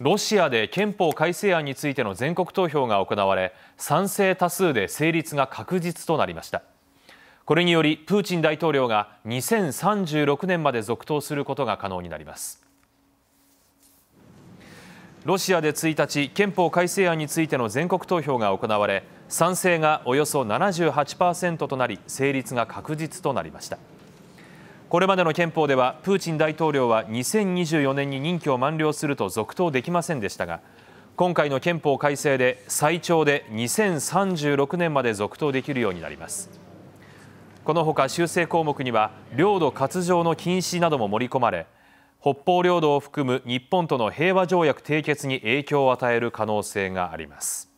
ロシアで憲法改正案についての全国投票が行われ賛成多数で成立が確実となりましたこれによりプーチン大統領が2036年まで続投することが可能になりますロシアで1日憲法改正案についての全国投票が行われ賛成がおよそ78%となり成立が確実となりましたこれまでの憲法ではプーチン大統領は2024年に任期を満了すると続投できませんでしたが今回の憲法改正で最長で2036年まで続投できるようになりますこのほか修正項目には領土割譲の禁止なども盛り込まれ北方領土を含む日本との平和条約締結に影響を与える可能性があります